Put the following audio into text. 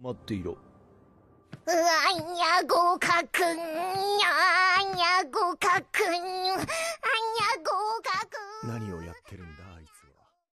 困っていろんややんやあんや何をやってるんだ